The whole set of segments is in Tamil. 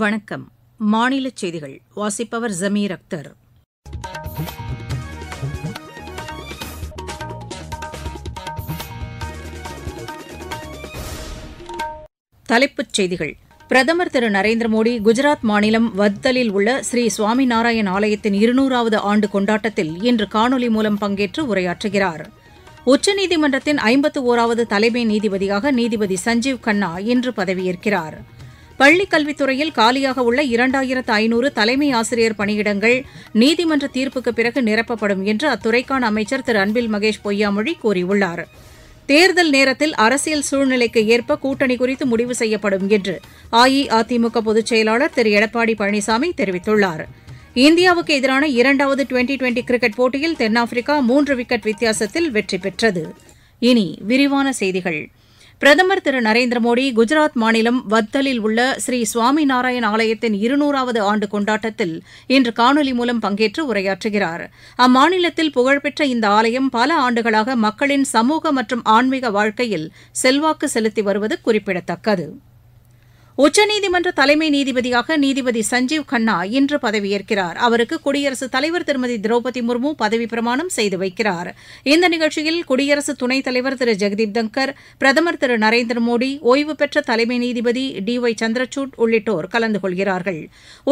வணக்கம் மாநில செய்திகள் வாசிப்பவர் ஜமீர் அக்தர் தலைப்புச் செய்திகள் பிரதமர் திரு நரேந்திர மோடி குஜராத் மாநிலம் வத்தலில் உள்ள ஸ்ரீ சுவாமி நாராயண் ஆலயத்தின் இருநூறாவது ஆண்டு கொண்டாட்டத்தில் இன்று காணொலி மூலம் பங்கேற்று உரையாற்றுகிறார் உச்சநீதிமன்றத்தின் ஐம்பத்து ஓராவது தலைமை நீதிபதியாக நீதிபதி சஞ்சீவ் கண்ணா இன்று பதவியேற்கிறாா் கல்வித்துறையில் காலியாக உள்ள இரண்டாயிரத்து ஐநூறு தலைமை ஆசிரியர் பணியிடங்கள் நீதிமன்ற தீர்ப்புக்கு பிறகு நிரப்பப்படும் என்று அத்துறைக்கான அமைச்சர் திரு அன்பில் மகேஷ் பொய்யாமொழி கூறியுள்ளார் தேர்தல் நேரத்தில் அரசியல் சூழ்நிலைக்கு ஏற்ப கூட்டணி குறித்து முடிவு செய்யப்படும் என்று அஇஅதிமுக பொதுச் செயலாளர் திரு எடப்பாடி பழனிசாமி தெரிவித்துள்ளார் இந்தியாவுக்கு எதிரான இரண்டாவது டுவெண்டி டுவெண்டி கிரிக்கெட் போட்டியில் தென்னாப்பிரிக்கா மூன்று விக்கெட் வித்தியாசத்தில் வெற்றி பெற்றது இனி விரிவான செய்திகள் பிரதமர் திரு நரேந்திர மோடி குஜராத் மாநிலம் வத்தலில் உள்ள ஸ்ரீ சுவாமி நாராயண் ஆலயத்தின் இருநூறாவது ஆண்டு கொண்டாட்டத்தில் இன்று காணொலி மூலம் பங்கேற்று உரையாற்றுகிறார் அம்மாநிலத்தில் புகழ்பெற்ற இந்த ஆலயம் பல ஆண்டுகளாக மக்களின் சமூக மற்றும் ஆன்மீக வாழ்க்கையில் செல்வாக்கு செலுத்தி வருவது குறிப்பிடத்தக்கது உச்சநீதிமன்ற தலைமை நீதிபதியாக நீதிபதி சஞ்சீவ் கண்ணா இன்று பதவியேற்கிறார் அவருக்கு குடியரசுத் தலைவர் திருமதி திரௌபதி முர்மு பதவி பிரமாணம் செய்து வைக்கிறார் இந்த நிகழ்ச்சியில் குடியரசு துணைத் தலைவர் திரு ஜெகதீப் தங்கர் பிரதமர் திரு நரேந்திர மோடி ஓய்வு பெற்ற தலைமை நீதிபதி டி ஒய் சந்திரசூட் உள்ளிட்டோர் கலந்து கொள்கிறார்கள்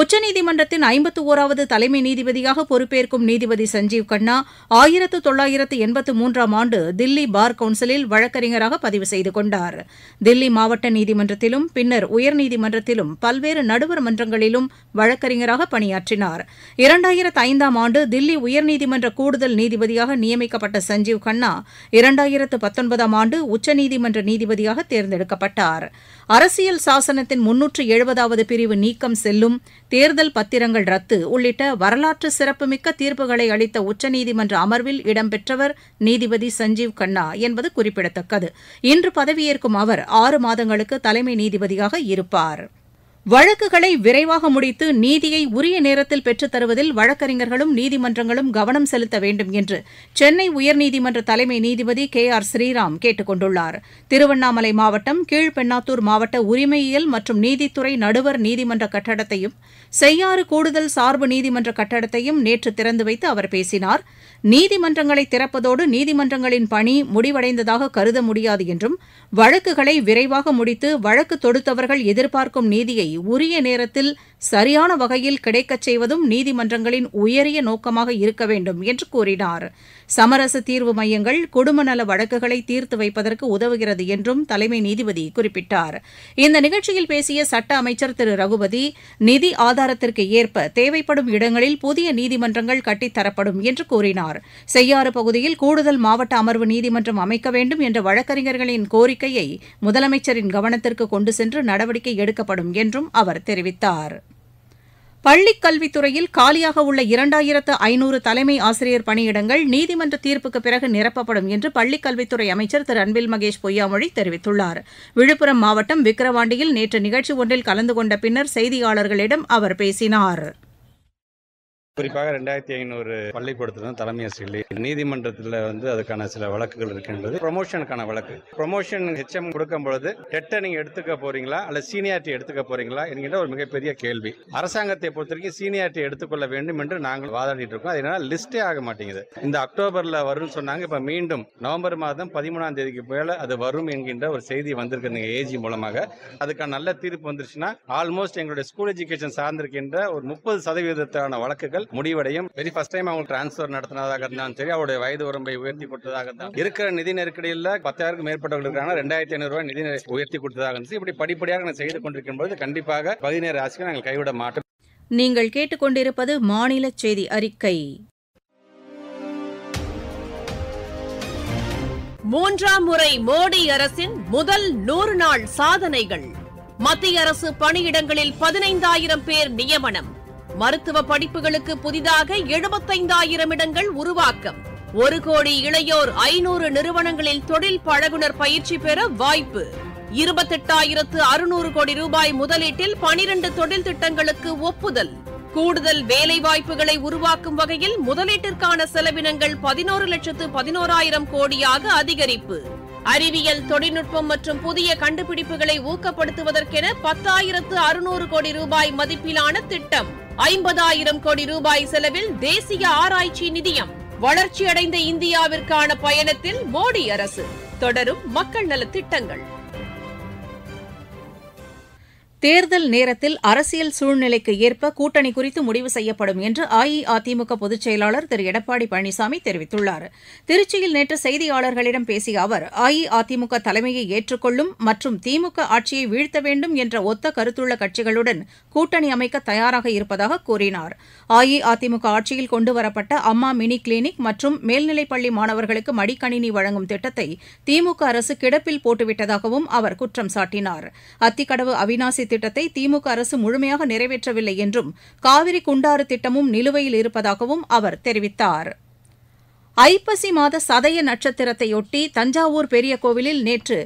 உச்சநீதிமன்றத்தின் ஐம்பத்து ஓராவது தலைமை நீதிபதியாக பொறுப்பேற்கும் நீதிபதி சஞ்சீவ் கண்ணா ஆயிரத்து தொள்ளாயிரத்து எண்பத்து மூன்றாம் ஆண்டு தில்லி பார் கவுன்சிலில் வழக்கறிஞராக பதிவு செய்து கொண்டார் தில்லி மாவட்ட நீதிமன்றத்திலும் பின்னர் உயர் உயர்நீதிமன்றத்திலும் பல்வேறு நடுவர் மன்றங்களிலும் வழக்கறிஞராக பணியாற்றினார் இரண்டாயிரத்து ஐந்தாம் ஆண்டு தில்லி உயர்நீதிமன்ற கூடுதல் நீதிபதியாக நியமிக்கப்பட்ட சஞ்சீவ் கண்ணா இரண்டாயிரத்து பத்தொன்பதாம் ஆண்டு உச்சநீதிமன்ற நீதிபதியாக தேர்ந்தெடுக்கப்பட்டார் அரசியல் சாசனத்தின் முன்னூற்று எழுபதாவது பிரிவு நீக்கம் செல்லும் தேர்தல் பத்திரங்கள் ரத்து உள்ளிட்ட வரலாற்று சிறப்புமிக்க தீர்ப்புகளை அளித்த உச்சநீதிமன்ற அமர்வில் இடம்பெற்றவர் நீதிபதி சஞ்சீவ் கண்ணா என்பது குறிப்பிடத்தக்கது இன்று பதவியேற்கும் அவர் ஆறு மாதங்களுக்கு தலைமை நீதிபதியாக இருக்கும் இருப்பார் வழக்குகளை விரைவாக முடித்து நீதியை உரிய நேரத்தில் பெற்றுத் தருவதில் வழக்கறிஞர்களும் நீதிமன்றங்களும் கவனம் செலுத்த வேண்டும் என்று சென்னை உயர்நீதிமன்ற தலைமை நீதிபதி கே ஆர் ஸ்ரீராம் கேட்டுக் கொண்டுள்ளார் திருவண்ணாமலை மாவட்டம் கீழ்பெண்ணாத்தூர் மாவட்ட உரிமையியல் மற்றும் நீதித்துறை நடுவர் நீதிமன்ற கட்டடத்தையும் செய்யாறு கூடுதல் சார்பு நீதிமன்ற கட்டடத்தையும் நேற்று திறந்து வைத்து அவர் பேசினார் நீதிமன்றங்களை திறப்பதோடு நீதிமன்றங்களின் பணி முடிவடைந்ததாக கருத முடியாது என்றும் வழக்குகளை விரைவாக முடித்து வழக்கு தொடுத்தவர்கள் எதிர்பார்க்கும் நீதியை உரிய நேரத்தில் சரியான வகையில் கிடைக்கச் செய்வதும் நீதிமன்றங்களின் உயரிய நோக்கமாக இருக்க வேண்டும் என்று கூறினார் சமரச தீர்வு மையங்கள் குடும்ப நல வழக்குகளை தீர்த்து வைப்பதற்கு உதவுகிறது என்றும் தலைமை நீதிபதி குறிப்பிட்டார் இந்த நிகழ்ச்சியில் பேசிய சட்ட அமைச்சர் திரு ரகுபதி நிதி ஆதாரத்திற்கு ஏற்ப தேவைப்படும் இடங்களில் புதிய நீதிமன்றங்கள் கட்டித்தரப்படும் என்று கூறினார் செய்யாறு பகுதியில் கூடுதல் மாவட்ட அமர்வு நீதிமன்றம் அமைக்க வேண்டும் என்ற வழக்கறிஞர்களின் கோரிக்கையை முதலமைச்சரின் கவனத்திற்கு கொண்டு சென்று நடவடிக்கை எடுக்கப்படும் என்றும் அவர் தெரிவித்தார் பள்ளிக் கல்வித்துறையில் காலியாக உள்ள இரண்டாயிரத்து ஐநூறு தலைமை ஆசிரியர் பணியிடங்கள் நீதிமன்ற தீர்ப்புக்கு பிறகு நிரப்பப்படும் என்று பள்ளிக் கல்வித்துறை அமைச்சர் திரு அன்பில் மகேஷ் பொய்யாமொழி தெரிவித்துள்ளார் விழுப்புரம் மாவட்டம் விக்கிரவாண்டியில் நேற்று நிகழ்ச்சி ஒன்றில் கலந்து கொண்ட பின்னர் செய்தியாளர்களிடம் அவர் பேசினாா் குறிப்பாக ரெண்டாயிரத்தி ஐநூறு பள்ளிக்கூடத்தில் தான் தலைமை ஆசிரியர் நீதிமன்றத்தில் வந்து அதுக்கான சில வழக்குகள் இருக்கின்றது ப்ரொமோஷனுக்கான வழக்கு ப்ரொமோஷன் ஹெச்எம் கொடுக்கும் பொழுது டெட்டை நீங்கள் எடுத்துக்க போறீங்களா அல்ல சீனியாரிட்டி எடுத்துக்க போறீங்களா என்கின்ற ஒரு மிகப்பெரிய கேள்வி அரசாங்கத்தை பொறுத்த வரைக்கும் சீனியாரிட்டி எடுத்துக்கொள்ள வேண்டும் என்று நாங்கள் வாதாடிட்டு இருக்கோம் அதனால லிஸ்டே ஆக மாட்டேங்குது இந்த அக்டோபர்ல வரும்னு சொன்னாங்க இப்ப மீண்டும் நவம்பர் மாதம் பதிமூணாம் தேதிக்கு மேல அது வரும் என்கின்ற ஒரு செய்தி வந்திருக்கு நீங்கள் ஏஜி மூலமாக அதுக்கான நல்ல தீர்ப்பு வந்துருச்சுன்னா ஆல்மோஸ்ட் எங்களுடைய ஸ்கூல் எஜுகேஷன் சார்ந்திருக்கின்ற ஒரு முப்பது சதவீதத்தான வழக்குகள் முடிவடையும் வெரி ஃபர்ஸ்ட் டைம் அவங்க டிரான்ஸ்பர் நடத்தினதாக இருந்தாலும் சரி அவருடைய வயது வரம்பை உயர்த்தி கொடுத்ததாக இருந்தாலும் இருக்கிற நிதி நெருக்கடியில் மேற்பட்டவர்கள் மேற்பட்டவர்களுக்கான ரெண்டாயிரத்தி ஐநூறு ரூபாய் நிதி உயர்த்தி கொடுத்ததாக இருந்துச்சு இப்படி படிப்படியாக நான் செய்து கொண்டிருக்கும் போது கண்டிப்பாக பதினேழு ராசிக்கு நாங்கள் கைவிட மாட்டோம் நீங்கள் கேட்டுக்கொண்டிருப்பது மாநில செய்தி அறிக்கை மூன்றாம் முறை மோடி அரசின் முதல் நூறு நாள் சாதனைகள் மத்திய அரசு பணியிடங்களில் பதினைந்தாயிரம் பேர் நியமனம் மருத்துவ படிப்புகளுக்கு புதிதாக எழுபத்தைந்தாயிரம் இடங்கள் உருவாக்கம் ஒரு கோடி இளையோர் ஐநூறு நிறுவனங்களில் தொழில் பழகுனர் பயிற்சி பெற வாய்ப்பு இருபத்தெட்டாயிரத்து அறுநூறு கோடி ரூபாய் முதலீட்டில் பனிரண்டு தொழில் திட்டங்களுக்கு ஒப்புதல் கூடுதல் வேலை வாய்ப்புகளை உருவாக்கும் வகையில் முதலீட்டிற்கான செலவினங்கள் பதினோரு லட்சத்து பதினோராயிரம் கோடியாக அதிகரிப்பு அறிவியல் தொழில்நுட்பம் மற்றும் புதிய கண்டுபிடிப்புகளை ஊக்கப்படுத்துவதற்கென பத்தாயிரத்து அறுநூறு கோடி ரூபாய் மதிப்பிலான திட்டம் ஐம்பதாயிரம் கோடி ரூபாய் செலவில் தேசிய ஆராய்ச்சி நிதியம் வளர்ச்சியடைந்த இந்தியாவிற்கான பயணத்தில் மோடி அரசு தொடரும் மக்கள் நலத்திட்டங்கள் தேர்தல் நேரத்தில் அரசியல் சூழ்நிலைக்கு ஏற்ப கூட்டணி குறித்து முடிவு செய்யப்படும் என்று அஇஅதிமுக பொதுச் செயலாளர் திரு எடப்பாடி பழனிசாமி தெரிவித்துள்ளார் திருச்சியில் நேற்று செய்தியாளர்களிடம் பேசிய அவர் அஇஅதிமுக தலைமையை ஏற்றுக்கொள்ளும் மற்றும் திமுக ஆட்சியை வீழ்த்த வேண்டும் என்ற ஒத்த கருத்துள்ள கட்சிகளுடன் கூட்டணி அமைக்க தயாராக இருப்பதாக கூறினார் அஇஅதிமுக ஆட்சியில் கொண்டுவரப்பட்ட அம்மா மினி கிளினிக் மற்றும் மேல்நிலைப்பள்ளி மாணவர்களுக்கு மடிக்கணினி வழங்கும் திட்டத்தை திமுக அரசு கிடப்பில் போட்டுவிட்டதாகவும் அவர் குற்றம் சாட்டினார் அத்திக்கடவு அவினாசி திட்டத்தை திமுக அரசு முழுமையாக நிறைவேற்றவில்லை என்றும் காவிரி குண்டாறு திட்டமும் நிலுவையில் இருப்பதாகவும் அவர் தெரிவித்தார் ஐப்பசி மாத சதய நட்சத்திரத்தையொட்டி தஞ்சாவூர் பெரிய கோவிலில் நேற்று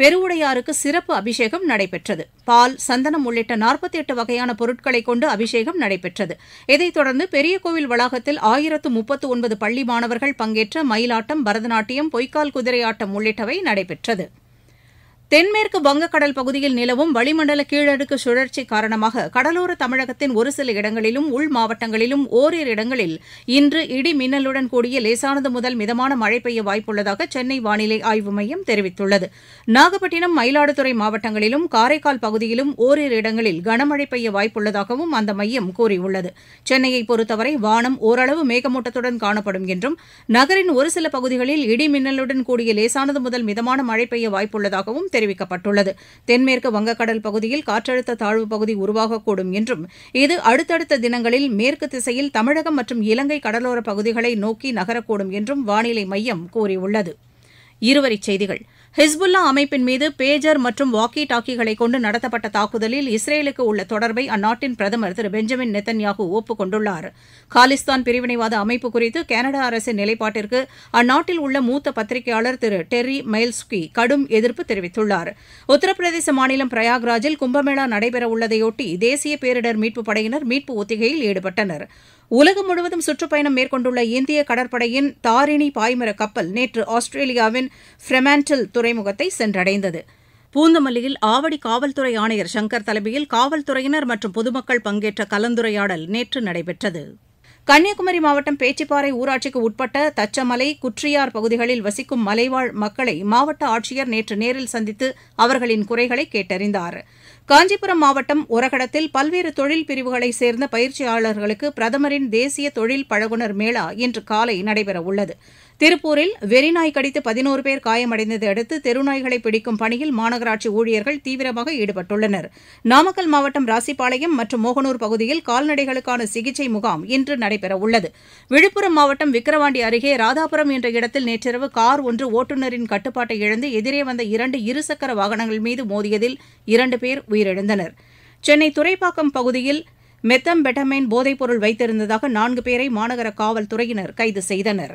பெருவுடையாருக்கு சிறப்பு அபிஷேகம் நடைபெற்றது பால் சந்தனம் உள்ளிட்ட நாற்பத்தி எட்டு வகையான பொருட்களை கொண்டு அபிஷேகம் நடைபெற்றது இதைத் தொடர்ந்து பெரிய கோவில் வளாகத்தில் ஆயிரத்து முப்பத்து ஒன்பது பள்ளி மாணவர்கள் பங்கேற்ற மயிலாட்டம் பரதநாட்டியம் பொய்க்கால் குதிரையாட்டம் உள்ளிட்டவை நடைபெற்றது தென்மேற்கு வங்கக்கடல் பகுதியில் நிலவும் வளிமண்டல கீழடுக்கு சுழற்சி காரணமாக கடலோர தமிழகத்தின் ஒரு சில இடங்களிலும் உள் மாவட்டங்களிலும் ஒரிரு இடங்களில் இன்று இடி மின்னலுடன் கூடிய லேசானது முதல் மிதமான மழை பெய்ய வாய்ப்புள்ளதாக சென்னை வானிலை ஆய்வு மையம் தெரிவித்துள்ளது நாகப்பட்டினம் மயிலாடுதுறை மாவட்டங்களிலும் காரைக்கால் பகுதியிலும் ஓரிரு இடங்களில் கனமழை பெய்ய வாய்ப்புள்ளதாகவும் அந்த மையம் கூறியுள்ளது சென்னையை பொறுத்தவரை வானம் ஓரளவு மேகமூட்டத்துடன் காணப்படும் என்றும் நகரின் ஒரு சில பகுதிகளில் இடி மின்னலுடன் கூடிய லேசானது முதல் மிதமான மழை பெய்ய வாய்ப்புள்ளதாகவும் தெரிவித்துள்ளது தெரிவிக்கப்பட்டுள்ளது தென்மேற்கு வங்கக்கடல் பகுதியில் காற்றழுத்த தாழ்வு பகுதி உருவாகக்கூடும் என்றும் இது அடுத்தடுத்த தினங்களில் மேற்கு திசையில் தமிழகம் மற்றும் இலங்கை கடலோர பகுதிகளை நோக்கி நகரக்கூடும் என்றும் வானிலை மையம் கூறியுள்ளது இருவரிச் செய்திகள் ஹிஸ்புல்லா அமைப்பின் மீது பேஜர் மற்றும் வாக்கி டாக்கிகளை கொண்டு நடத்தப்பட்ட தாக்குதலில் இஸ்ரேலுக்கு உள்ள தொடர்பை அந்நாட்டின் பிரதமர் திரு பெஞ்சமின் நெத்தன்யாகு ஒப்புக் கொண்டுள்ளார் காலிஸ்தான் பிரிவினைவாத அமைப்பு குறித்து கனடா அரசின் நிலைப்பாட்டிற்கு அந்நாட்டில் உள்ள மூத்த பத்திரிகையாளர் திரு டெர்ரி மைல்ஸ்கி கடும் எதிர்ப்பு தெரிவித்துள்ளார் உத்தரப்பிரதேச மாநிலம் பிரயாக்ராஜில் கும்பமேளா நடைபெறவுள்ளதையொட்டி தேசிய பேரிடர் மீட்புப் படையினர் மீட்பு ஒத்திகையில் ஈடுபட்டனர் உலகம் முழுவதும் சுற்றுப்பயணம் மேற்கொண்டுள்ள இந்திய கடற்படையின் தாரிணி பாய்மர கப்பல் நேற்று ஆஸ்திரேலியாவின் ஃப்ரெமாண்டல் துறைமுகத்தை சென்றடைந்தது பூந்தமல்லியில் ஆவடி காவல்துறை ஆணையர் சங்கர் தலைமையில் காவல்துறையினர் மற்றும் பொதுமக்கள் பங்கேற்ற கலந்துரையாடல் நேற்று நடைபெற்றது கன்னியாகுமரி மாவட்டம் பேச்சிப்பாறை ஊராட்சிக்கு உட்பட்ட தச்சமலை குற்றியார் பகுதிகளில் வசிக்கும் மலைவாழ் மக்களை மாவட்ட ஆட்சியர் நேற்று நேரில் சந்தித்து அவர்களின் குறைகளை கேட்டறிந்தாா் காஞ்சிபுரம் மாவட்டம் ஒரகடத்தில் பல்வேறு தொழில் பிரிவுகளை சேர்ந்த பயிற்சியாளர்களுக்கு பிரதமரின் தேசிய தொழில் பழகுநர் மேளா இன்று காலை நடைபெறவுள்ளது திருப்பூரில் வெறிநாய் கடித்து பதினோரு பேர் காயமடைந்ததை அடுத்து தெருநாய்களை பிடிக்கும் பணியில் மாநகராட்சி ஊழியர்கள் தீவிரமாக ஈடுபட்டுள்ளனர் நாமக்கல் மாவட்டம் ராசிபாளையம் மற்றும் மோகனூர் பகுதியில் கால்நடைகளுக்கான சிகிச்சை முகாம் இன்று நடைபெறவுள்ளது விழுப்புரம் மாவட்டம் விக்கிரவாண்டி அருகே ராதாபுரம் என்ற இடத்தில் நேற்றிரவு கார் ஒன்று ஓட்டுநரின் கட்டுப்பாட்டை இழந்து எதிரே வந்த இரண்டு இருசக்கர வாகனங்கள் மீது மோதியதில் இரண்டு பேர் உயிரிழந்தனர் சென்னை துறைப்பாக்கம் பகுதியில் மெத்தம்பெட்டமைன் போதைப்பொருள் வைத்திருந்ததாக நான்கு பேரை மாநகர காவல்துறையினர் கைது செய்தனா்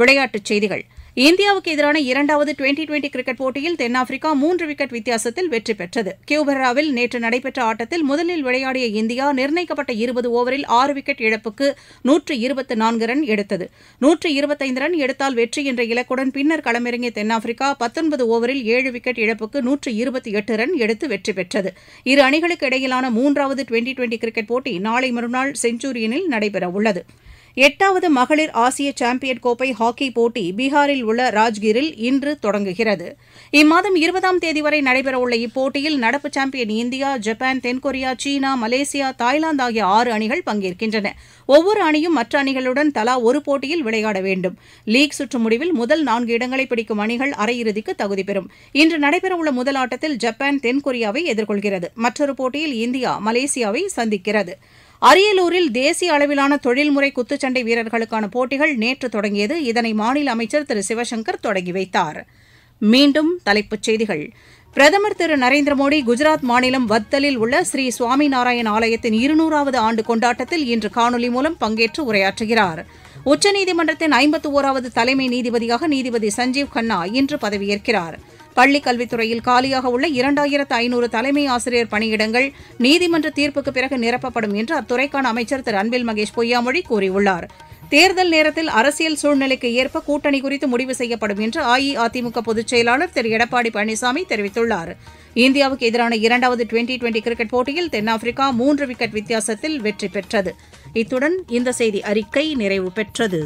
விளையாட்டுச் செய்திகள் இந்தியாவுக்கு எதிரான இரண்டாவது டுவெண்டி டுவெண்டி கிரிக்கெட் போட்டியில் தென்னாப்பிரிக்கா மூன்று விக்கெட் வித்தியாசத்தில் வெற்றி பெற்றது கியூபராவில் நேற்று நடைபெற்ற ஆட்டத்தில் முதலில் விளையாடிய இந்தியா நிர்ணயிக்கப்பட்ட இருபது ஓவரில் ஆறு விக்கெட் இழப்புக்கு நூற்று இருபத்து நான்கு ரன் எடுத்தது நூற்று இருபத்தைந்து ரன் எடுத்தால் வெற்றி என்ற இலக்குடன் பின்னர் களமிறங்கிய தென்னாப்பிரிக்கா பத்தொன்பது ஓவரில் ஏழு விக்கெட் இழப்புக்கு நூற்று இருபத்தி எட்டு ரன் எடுத்து வெற்றி பெற்றது இரு அணிகளுக்கு இடையிலான மூன்றாவது டுவெண்டி டுவெண்டி கிரிக்கெட் போட்டி நாளை மறுநாள் செஞ்சுரியனில் நடைபெறவுள்ளது எட்டாவது மகளிர் ஆசிய சாம்பியன் கோப்பை ஹாக்கி போட்டி பீகாரில் உள்ள ராஜ்கிரில் இன்று தொடங்குகிறது இம்மாதம் இருபதாம் தேதி வரை நடைபெறவுள்ள இப்போட்டியில் நடப்பு சாம்பியன் இந்தியா ஜப்பான் தென்கொரியா சீனா மலேசியா தாய்லாந்து ஆகிய ஆறு அணிகள் பங்கேற்கின்றன ஒவ்வொரு அணியும் மற்ற அணிகளுடன் தலா ஒரு போட்டியில் விளையாட வேண்டும் லீக் சுற்று முடிவில் முதல் நான்கு இடங்களை பிடிக்கும் அணிகள் அரையிறுதிக்கு தகுதி பெறும் இன்று நடைபெறவுள்ள முதல் ஆட்டத்தில் ஜப்பான் தென்கொரியாவை எதிர்கொள்கிறது மற்றொரு போட்டியில் இந்தியா மலேசியாவை சந்திக்கிறது அரியலூரில் தேசிய அளவிலான தொழில்முறை குத்துச்சண்டை வீரர்களுக்கான போட்டிகள் நேற்று தொடங்கியது இதனை மாநில அமைச்சர் திரு சிவசங்கர் தொடங்கி வைத்தார் மீண்டும் தலைப்புச் செய்திகள் பிரதமர் திரு நரேந்திர மோடி குஜராத் மாநிலம் வத்தலில் உள்ள ஸ்ரீ சுவாமிநாராயண் ஆலயத்தின் இருநூறாவது ஆண்டு கொண்டாட்டத்தில் இன்று காணொலி மூலம் பங்கேற்று உரையாற்றுகிறார் உச்சநீதிமன்றத்தின் ஐம்பத்து ஓராவது தலைமை நீதிபதியாக நீதிபதி சஞ்சீவ் கண்ணா இன்று பதவியேற்கிறாா் பள்ளிக் கல்வித்துறையில் காலியாக உள்ள இரண்டாயிரத்து ஐநூறு தலைமை ஆசிரியர் பணியிடங்கள் நீதிமன்ற தீர்ப்புக்கு பிறகு நிரப்பப்படும் என்று அத்துறைக்கான அமைச்சர் திரு அன்பில் மகேஷ் பொய்யாமொழி கூறியுள்ளார் தேர்தல் நேரத்தில் அரசியல் சூழ்நிலைக்கு ஏற்ப கூட்டணி குறித்து முடிவு செய்யப்படும் என்று அஇஅதிமுக பொதுச் செயலாளர் திரு எடப்பாடி பழனிசாமி தெரிவித்துள்ளார் இந்தியாவுக்கு எதிரான இரண்டாவது டுவெண்டி டுவெண்டி கிரிக்கெட் போட்டியில் தென்னாப்பிரிக்கா மூன்று விக்கெட் வித்தியாசத்தில் வெற்றி பெற்றது இத்துடன் இந்த செய்தி அறிக்கை நிறைவு பெற்றது